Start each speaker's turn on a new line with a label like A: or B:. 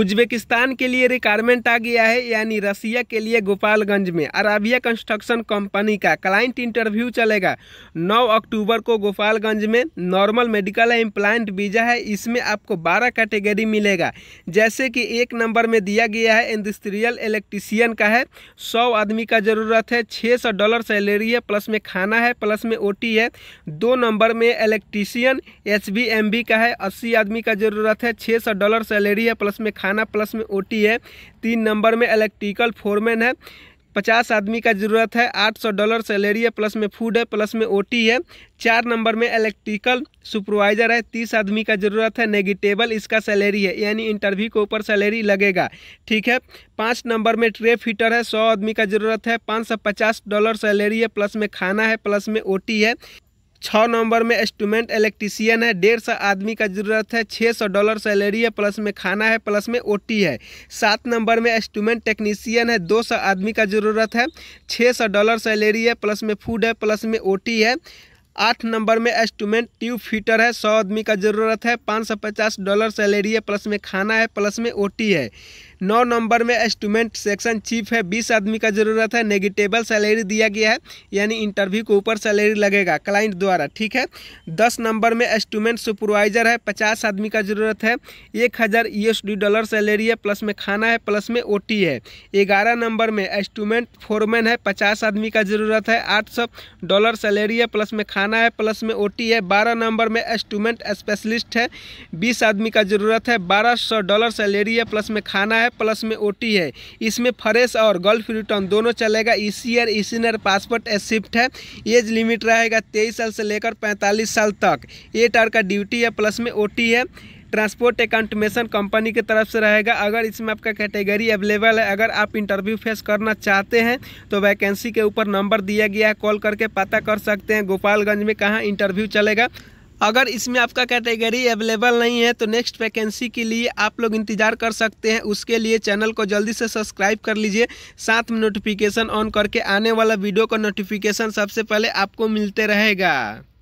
A: Uzbekistan के लिए requirement आ गया है यानी रसिया के लिए गोपालगंज में अराबिया कंस्ट्रक्शन कंपनी का क्लाइंट इंटरव्यू चलेगा 9 अक्टूबर को गोपालगंज में नॉर्मल मेडिकल इम्प्लांट वीज़ा है इसमें आपको 12 कैटेगरी मिलेगा जैसे कि एक नंबर में दिया गया है इंडस्ट्रियल इलेक्ट्रीशियन का है सौ आदमी का ज़रूरत है छः डॉलर सैलरी है प्लस में खाना है प्लस में ओ है दो नंबर में इलेक्ट्रीशियन एच का है अस्सी आदमी का ज़रूरत है छः डॉलर सैलरी है प्लस में खाना प्लस में ओटी है तीन नंबर में इलेक्ट्रिकल फोरमैन है पचास आदमी का ज़रूरत है आठ सौ डॉलर सैलरी है प्लस में फूड है प्लस में ओटी है चार नंबर में इलेक्ट्रिकल सुपरवाइज़र है तीस आदमी का ज़रूरत है नेगेटेबल इसका सैलरी है यानी इंटरव्यू के ऊपर सैलरी लगेगा ठीक है पाँच नंबर में ट्रे फीटर है सौ आदमी का ज़रूरत है पाँच सौ पचास डॉलर सैलरी है प्लस में खाना है प्लस में ओ है छः नंबर में स्टूडेंट इलेक्ट्रीसियन है डेढ़ सौ आदमी का ज़रूरत है छः सौ डॉलर सैलरी है प्लस में खाना है प्लस में ओटी है सात नंबर में स्टूडेंट टेक्नीसियन है दो सौ आदमी का ज़रूरत है छः सौ डॉलर सैलरी है प्लस में फूड है प्लस में ओटी है आठ नंबर में एस्टूमेंट ट्यूब फीटर है सौ आदमी का ज़रूरत है पाँच सौ पचास डॉलर सैलरी है प्लस में खाना है प्लस में ओटी है नौ नंबर में एस्टूमेंट सेक्शन चीफ है बीस आदमी का ज़रूरत है नेगेटेबल सैलरी दिया गया है यानी इंटरव्यू के ऊपर सैलरी लगेगा क्लाइंट द्वारा ठीक है दस नंबर में एस्टूमेंट सुपरवाइजर है पचास आदमी का ज़रूरत है एक हज़ार डी डॉलर सैलरी है प्लस में खाना है प्लस में ओ है ग्यारह नंबर में एस्टूमेंट फोरमैन है पचास आदमी का ज़रूरत है आठ सौ डॉलर सैलरी है प्लस में खाना है प्लस में ओ है बारह नंबर में एस्टूमेंट स्पेशलिस्ट है बीस आदमी का ज़रूरत है बारह सौ डॉलर सैलरी है प्लस में खाना है है प्लस में ओ है इसमें फ्रेश और गल्फ रिटर्न दोनों चलेगा इसी ईयर इसी ईयर पासपोर्ट शिफ्ट है एज लिमिट रहेगा तेईस साल से लेकर पैंतालीस साल तक एट आर का ड्यूटी है प्लस में ओ है ट्रांसपोर्ट एकाउंटमेशन कंपनी की तरफ से रहेगा अगर इसमें आपका कैटेगरी अवेलेबल है अगर आप इंटरव्यू फेस करना चाहते हैं तो वैकेंसी के ऊपर नंबर दिया गया है कॉल करके पता कर सकते हैं गोपालगंज में कहाँ इंटरव्यू चलेगा अगर इसमें आपका कैटेगरी अवेलेबल नहीं है तो नेक्स्ट वैकेंसी के लिए आप लोग इंतज़ार कर सकते हैं उसके लिए चैनल को जल्दी से सब्सक्राइब कर लीजिए साथ में नोटिफिकेशन ऑन करके आने वाला वीडियो का नोटिफिकेशन सबसे पहले आपको मिलते रहेगा